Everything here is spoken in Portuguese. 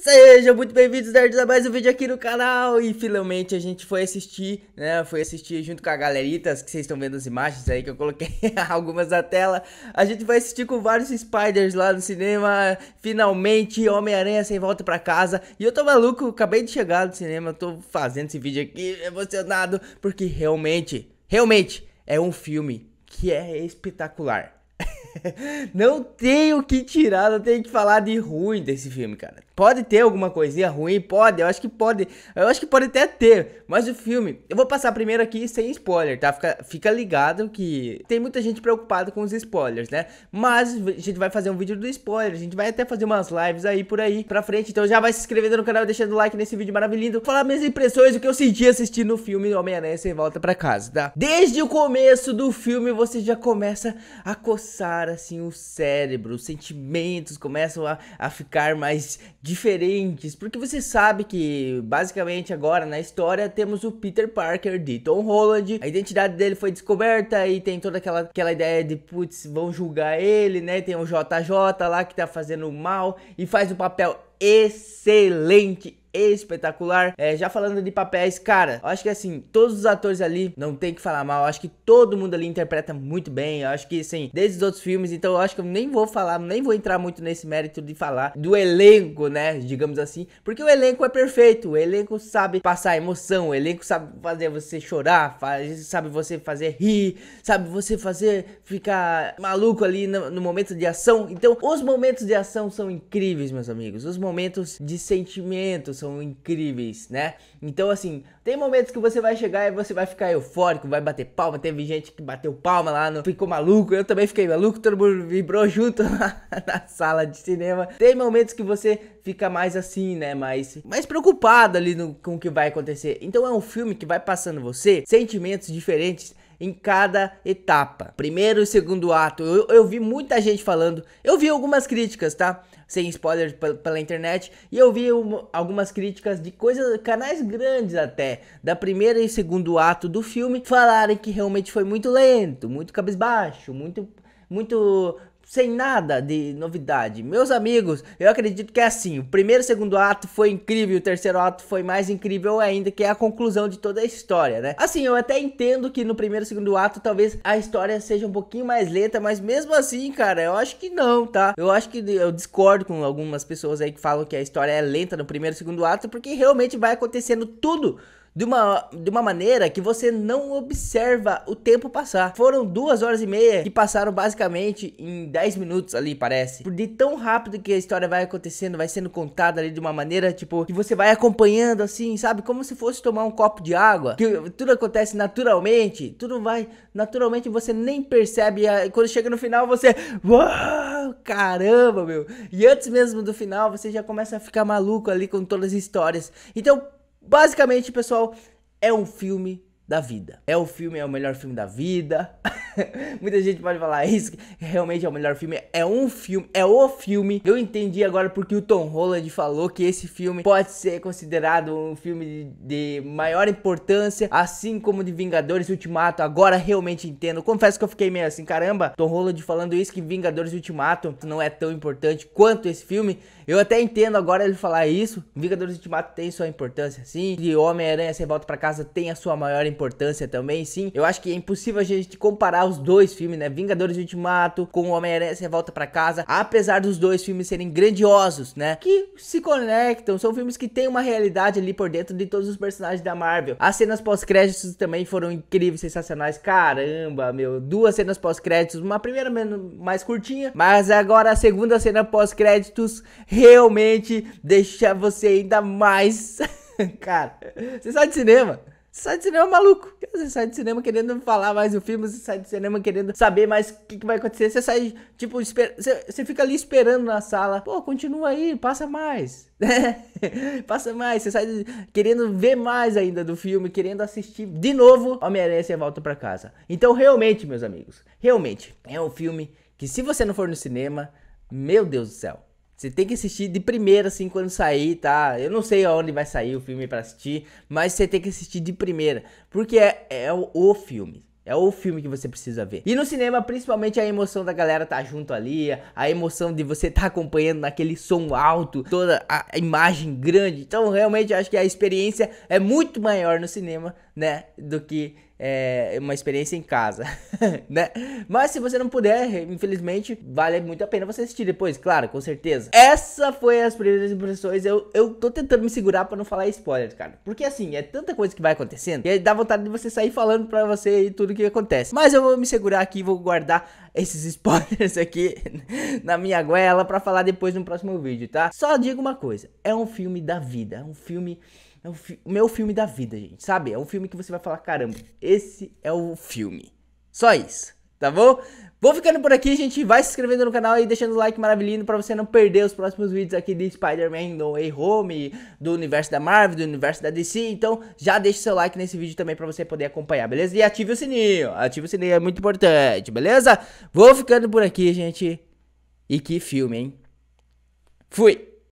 Sejam muito bem-vindos, nerds, a mais um vídeo aqui no canal E finalmente a gente foi assistir, né, foi assistir junto com a galerita Que vocês estão vendo as imagens aí que eu coloquei algumas na tela A gente vai assistir com vários Spiders lá no cinema Finalmente, Homem-Aranha sem volta pra casa E eu tô maluco, acabei de chegar no cinema, tô fazendo esse vídeo aqui emocionado Porque realmente, realmente, é um filme que é espetacular não tenho o que tirar, não tenho o que falar de ruim desse filme, cara Pode ter alguma coisinha ruim, pode, eu acho que pode, eu acho que pode até ter, mas o filme, eu vou passar primeiro aqui sem spoiler, tá? Fica, fica ligado que tem muita gente preocupada com os spoilers, né? Mas a gente vai fazer um vídeo do spoiler, a gente vai até fazer umas lives aí por aí pra frente, então já vai se inscrevendo no canal, deixando o like nesse vídeo maravilhoso, falar minhas impressões, o que eu senti assistindo o filme Homem-Aranha Sem Volta Pra Casa, tá? Desde o começo do filme você já começa a coçar, assim, o cérebro, os sentimentos começam a, a ficar mais diferentes, porque você sabe que basicamente agora na história temos o Peter Parker de Tom Holland, a identidade dele foi descoberta e tem toda aquela, aquela ideia de putz, vão julgar ele, né? Tem o JJ lá que tá fazendo mal e faz o papel excelente, espetacular. É, já falando de papéis, cara, eu acho que assim, todos os atores ali não tem que falar mal. Eu acho que todo mundo ali interpreta muito bem. Eu acho que assim, desde os outros filmes, então eu acho que eu nem vou falar, nem vou entrar muito nesse mérito de falar do elenco, né? Digamos assim, porque o elenco é perfeito. O elenco sabe passar emoção, o elenco sabe fazer você chorar, faz, sabe você fazer rir, sabe você fazer ficar maluco ali no, no momento de ação. Então, os momentos de ação são incríveis, meus amigos. Os momentos momentos de sentimento são incríveis, né? Então, assim, tem momentos que você vai chegar e você vai ficar eufórico, vai bater palma. Teve gente que bateu palma lá, no, ficou maluco. Eu também fiquei maluco, todo mundo vibrou junto lá na sala de cinema. Tem momentos que você fica mais assim, né? Mais, mais preocupado ali no, com o que vai acontecer. Então, é um filme que vai passando você sentimentos diferentes em cada etapa. Primeiro e segundo ato, eu, eu vi muita gente falando, eu vi algumas críticas, tá? Sem spoiler pela internet, e eu vi um, algumas críticas de coisas, canais grandes até, da primeira e segundo ato do filme, falarem que realmente foi muito lento, muito cabisbaixo, muito muito sem nada de novidade. Meus amigos, eu acredito que é assim. O primeiro e segundo ato foi incrível, o terceiro ato foi mais incrível ainda, que é a conclusão de toda a história, né? Assim, eu até entendo que no primeiro e segundo ato talvez a história seja um pouquinho mais lenta, mas mesmo assim, cara, eu acho que não, tá? Eu acho que eu discordo com algumas pessoas aí que falam que a história é lenta no primeiro e segundo ato, porque realmente vai acontecendo tudo de uma, de uma maneira que você não observa o tempo passar. Foram duas horas e meia que passaram basicamente em dez minutos ali, parece. De tão rápido que a história vai acontecendo, vai sendo contada ali de uma maneira, tipo, que você vai acompanhando assim, sabe? Como se fosse tomar um copo de água. Que tudo acontece naturalmente, tudo vai naturalmente, você nem percebe. E quando chega no final, você. Uau, caramba, meu! E antes mesmo do final, você já começa a ficar maluco ali com todas as histórias. Então, Basicamente, pessoal, é um filme da vida. É o filme, é o melhor filme da vida. Muita gente pode falar é isso, realmente é o melhor filme. É um filme, é o filme. Eu entendi agora porque o Tom Holland falou que esse filme pode ser considerado um filme de, de maior importância, assim como de Vingadores Ultimato. Agora realmente entendo. Confesso que eu fiquei meio assim, caramba, Tom Holland falando isso que Vingadores Ultimato não é tão importante quanto esse filme. Eu até entendo agora ele falar isso. Vingadores Ultimato tem sua importância, sim. E Homem-Aranha Sem Volta para Casa tem a sua maior importância também, sim. Eu acho que é impossível a gente comparar os dois filmes, né? Vingadores Ultimato com Homem-Aranha Sem Volta para Casa, apesar dos dois filmes serem grandiosos, né? Que se conectam, são filmes que têm uma realidade ali por dentro de todos os personagens da Marvel. As cenas pós-créditos também foram incríveis, sensacionais. Caramba, meu. Duas cenas pós-créditos, uma primeira mais curtinha, mas agora a segunda cena pós-créditos realmente deixar você ainda mais. Cara, você sai de cinema. Você sai de cinema maluco. Você sai de cinema querendo falar mais do filme, você sai de cinema querendo saber mais o que, que, vai acontecer. Você sai, tipo, esper... você, você fica ali esperando na sala. Pô, continua aí, passa mais. passa mais. Você sai de... querendo ver mais ainda do filme, querendo assistir de novo Homem-Aranha e Volta para Casa. Então, realmente, meus amigos, realmente, é um filme que se você não for no cinema, meu Deus do céu. Você tem que assistir de primeira, assim, quando sair, tá? Eu não sei aonde vai sair o filme para assistir, mas você tem que assistir de primeira, porque é, é o, o filme. É o filme que você precisa ver. E no cinema, principalmente a emoção da galera tá junto ali, a emoção de você tá acompanhando naquele som alto, toda a imagem grande. Então, realmente, acho que a experiência é muito maior no cinema, né, do que é, uma experiência em casa, né? Mas se você não puder, infelizmente, vale muito a pena você assistir depois, claro, com certeza. Essa foi as primeiras impressões. Eu, eu tô tentando me segurar para não falar spoilers, cara. Porque assim, é tanta coisa que vai acontecendo que dá vontade de você sair falando para você e tudo que acontece. Mas eu vou me segurar aqui, e vou guardar esses spoilers aqui na minha goela para falar depois no próximo vídeo, tá? Só digo uma coisa, é um filme da vida, é um filme é o meu filme da vida, gente, sabe? É um filme que você vai falar, caramba, esse é o filme. Só isso, tá bom? Vou ficando por aqui, gente. Vai se inscrevendo no canal e deixando o like maravilhoso pra você não perder os próximos vídeos aqui de Spider-Man No Way Home, do universo da Marvel, do universo da DC. Então, já deixa o seu like nesse vídeo também pra você poder acompanhar, beleza? E ative o sininho. Ative o sininho, é muito importante, beleza? Vou ficando por aqui, gente. E que filme, hein? Fui!